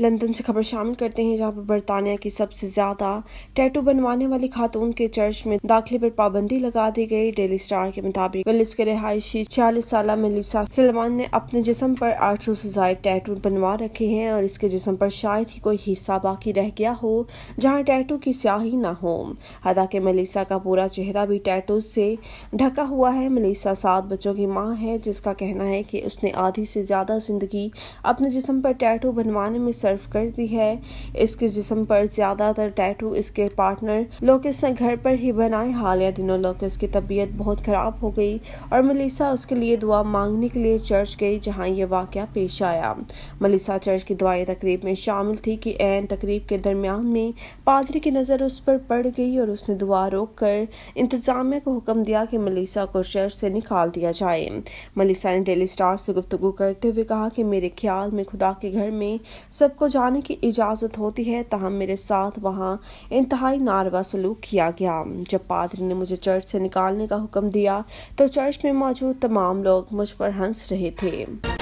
London से खबर शामिल करते हैं जहां पर बरतानिया की सबसे ज्यादा टैटू बनवाने वाली खातून के चर्च में दाखिले पर पाबंदी लगा दी गई डेली स्टार के मुताबिक पुलिस के रिहायशी छियालीस साल मेलिसा सलमान ने अपने जिसम पर आठ सौ से ज्यादा टैटू बनवा रखे हैं और इसके जिसम पर शायद ही कोई हिस्सा बाकी रह गया हो जहाँ टैटू की स्याही ना हो हालांकि मलिसा का पूरा चेहरा भी टैटू से ढका हुआ है मलिसा सात बच्चों की माँ है जिसका कहना है कि उसने आधी से ज्यादा जिंदगी अपने जिसम पर टैटू बनवाने में सर्व कर दी है इसके जिसम पर ज्यादातर टैटू इसके पार्टनर लोकेस ने घर पर ही बनाए हालिया दिनों लोकेस की तबीयत बहुत खराब हो गई और मलिसा उसके लिए दुआ मांगने के लिए चर्च गई जहाँ ये वाक़ पेश आया मलिसा चर्च की दुआई तकरीब में शामिल थी कि एन तकरीब के दरमियान में पादरी की नज़र उस पर पड़ गई और उसने दुआ रोक कर इंतजामिया को हुक्म दिया कि मलिसा को चर्च से निकाल दिया जाए मलिसा ने डेली स्टार से गुफ्तु करते हुए कहा कि मेरे ख्याल में खुदा के घर में सब को जाने की इजाज़त होती है तहम मेरे साथ वहाँ इंतहाई नारवा सलूक किया गया जब पादरी ने मुझे चर्च से निकालने का हुक्म दिया तो चर्च में मौजूद तमाम लोग मुझ पर हंस रहे थे